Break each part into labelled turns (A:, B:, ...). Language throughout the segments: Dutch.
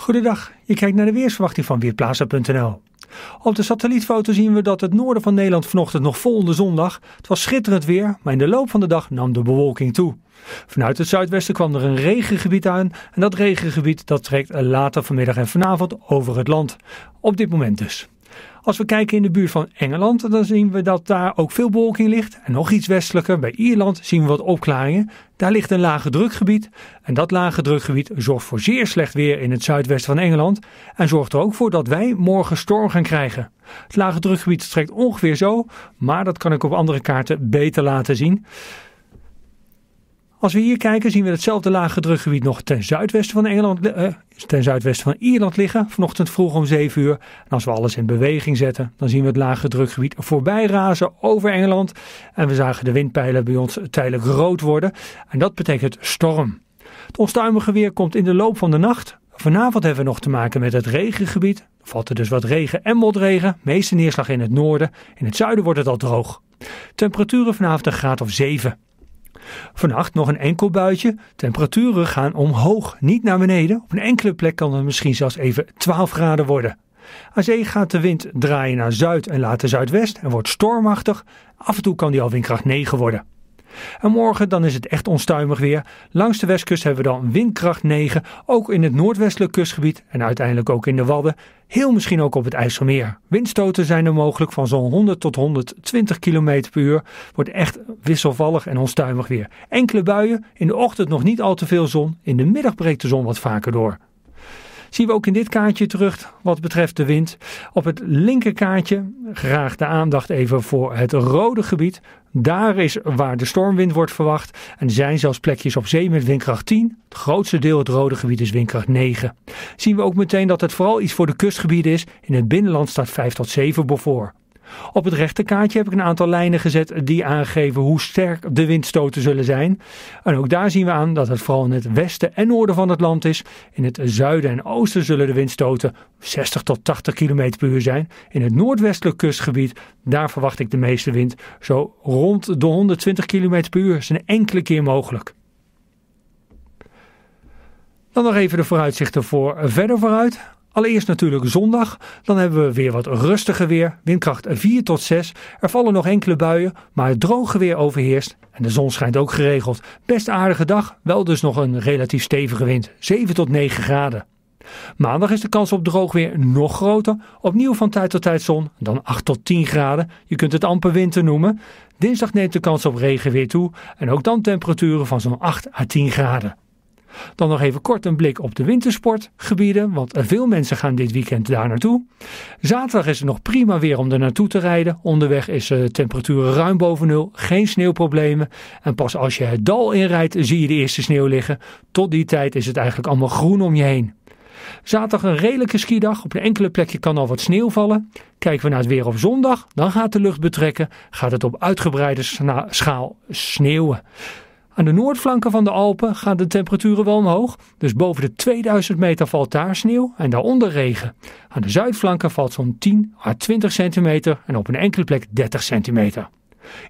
A: Goedendag, je kijkt naar de weersverwachting van Weerplaza.nl. Op de satellietfoto zien we dat het noorden van Nederland vanochtend nog vol de zon Het was schitterend weer, maar in de loop van de dag nam de bewolking toe. Vanuit het zuidwesten kwam er een regengebied aan en dat regengebied dat trekt later vanmiddag en vanavond over het land. Op dit moment dus. Als we kijken in de buurt van Engeland, dan zien we dat daar ook veel bewolking ligt. En nog iets westelijker, bij Ierland zien we wat opklaringen. Daar ligt een lage drukgebied. En dat lage drukgebied zorgt voor zeer slecht weer in het zuidwesten van Engeland. En zorgt er ook voor dat wij morgen storm gaan krijgen. Het lage drukgebied strekt ongeveer zo, maar dat kan ik op andere kaarten beter laten zien. Als we hier kijken zien we hetzelfde lage drukgebied nog ten zuidwesten van, Engeland, eh, ten zuidwesten van Ierland liggen, vanochtend vroeg om 7 uur. En als we alles in beweging zetten, dan zien we het lage drukgebied voorbij razen over Engeland. En we zagen de windpijlen bij ons tijdelijk rood worden. En dat betekent storm. Het onstuimige weer komt in de loop van de nacht. Vanavond hebben we nog te maken met het regengebied. valt er dus wat regen en motregen, meeste neerslag in het noorden. In het zuiden wordt het al droog. Temperaturen vanavond een graad of 7. Vannacht nog een enkel buitje. Temperaturen gaan omhoog, niet naar beneden. Op een enkele plek kan het misschien zelfs even 12 graden worden. Aan zee gaat de wind draaien naar zuid en later zuidwest en wordt stormachtig. Af en toe kan die al windkracht 9 worden. En morgen dan is het echt onstuimig weer. Langs de westkust hebben we dan windkracht 9, ook in het noordwestelijk kustgebied en uiteindelijk ook in de Wadden. Heel misschien ook op het IJsselmeer. Windstoten zijn er mogelijk van zo'n 100 tot 120 km per uur. Wordt echt wisselvallig en onstuimig weer. Enkele buien, in de ochtend nog niet al te veel zon, in de middag breekt de zon wat vaker door. Zien we ook in dit kaartje terug wat betreft de wind. Op het linker kaartje graag de aandacht even voor het rode gebied. Daar is waar de stormwind wordt verwacht. En er zijn zelfs plekjes op zee met windkracht 10. Het grootste deel, het rode gebied, is windkracht 9. Zien we ook meteen dat het vooral iets voor de kustgebieden is. In het binnenland staat 5 tot 7 bijvoorbeeld. Op het rechterkaartje heb ik een aantal lijnen gezet die aangeven hoe sterk de windstoten zullen zijn. En ook daar zien we aan dat het vooral in het westen en noorden van het land is. In het zuiden en oosten zullen de windstoten 60 tot 80 km per uur zijn. In het noordwestelijk kustgebied, daar verwacht ik de meeste wind zo rond de 120 km per uur. is een enkele keer mogelijk. Dan nog even de vooruitzichten voor verder vooruit. Allereerst natuurlijk zondag. Dan hebben we weer wat rustiger weer. Windkracht 4 tot 6. Er vallen nog enkele buien, maar het droge weer overheerst. En de zon schijnt ook geregeld. Best aardige dag. Wel dus nog een relatief stevige wind. 7 tot 9 graden. Maandag is de kans op droog weer nog groter. Opnieuw van tijd tot tijd zon, dan 8 tot 10 graden. Je kunt het amper winter noemen. Dinsdag neemt de kans op regen weer toe. En ook dan temperaturen van zo'n 8 à 10 graden. Dan nog even kort een blik op de wintersportgebieden, want veel mensen gaan dit weekend daar naartoe. Zaterdag is het nog prima weer om er naartoe te rijden. Onderweg is de eh, temperatuur ruim boven nul, geen sneeuwproblemen. En pas als je het dal inrijdt zie je de eerste sneeuw liggen. Tot die tijd is het eigenlijk allemaal groen om je heen. Zaterdag een redelijke skidag. Op een enkele plekje kan al wat sneeuw vallen. Kijken we naar het weer op zondag, dan gaat de lucht betrekken. Gaat het op uitgebreide schaal sneeuwen. Aan de noordflanken van de Alpen gaan de temperaturen wel omhoog, dus boven de 2000 meter valt daar sneeuw en daaronder regen. Aan de zuidflanken valt zo'n 10 à 20 centimeter en op een enkele plek 30 centimeter.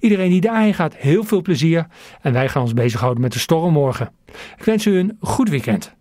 A: Iedereen die daarheen gaat, heel veel plezier en wij gaan ons bezighouden met de storm morgen. Ik wens u een goed weekend.